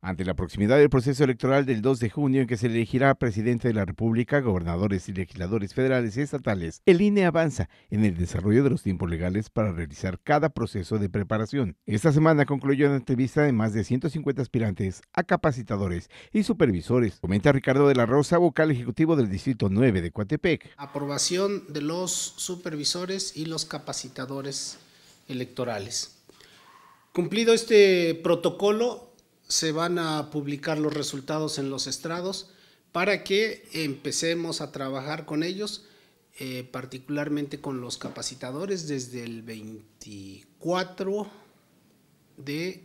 Ante la proximidad del proceso electoral del 2 de junio en que se elegirá presidente de la República, gobernadores y legisladores federales y estatales, el INE avanza en el desarrollo de los tiempos legales para realizar cada proceso de preparación. Esta semana concluyó una entrevista de más de 150 aspirantes a capacitadores y supervisores, comenta Ricardo de la Rosa, vocal ejecutivo del Distrito 9 de Coatepec. Aprobación de los supervisores y los capacitadores electorales. Cumplido este protocolo, se van a publicar los resultados en los estrados para que empecemos a trabajar con ellos, eh, particularmente con los capacitadores desde el 24 de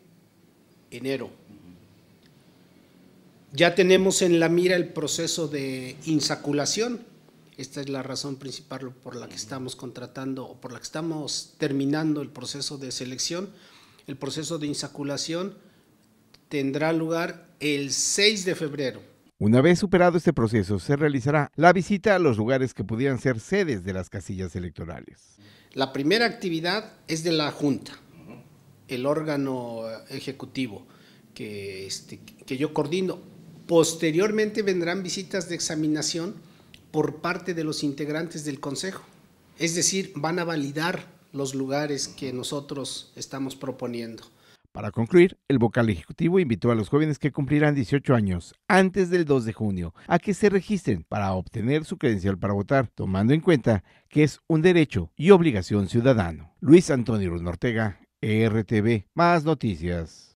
enero. Ya tenemos en la mira el proceso de insaculación. Esta es la razón principal por la que estamos contratando o por la que estamos terminando el proceso de selección. El proceso de insaculación tendrá lugar el 6 de febrero. Una vez superado este proceso, se realizará la visita a los lugares que pudieran ser sedes de las casillas electorales. La primera actividad es de la Junta, el órgano ejecutivo que, este, yo coordino. Posteriormente vendrán visitas de examinación por parte de los integrantes del Consejo. Es decir, van a validar los lugares que nosotros estamos proponiendo. Para concluir, el vocal ejecutivo invitó a los jóvenes que cumplirán 18 años antes del 2 de junio a que se registren para obtener su credencial para votar, tomando en cuenta que es un derecho y obligación ciudadano. Luis Antonio Ortega, e RTV, más noticias.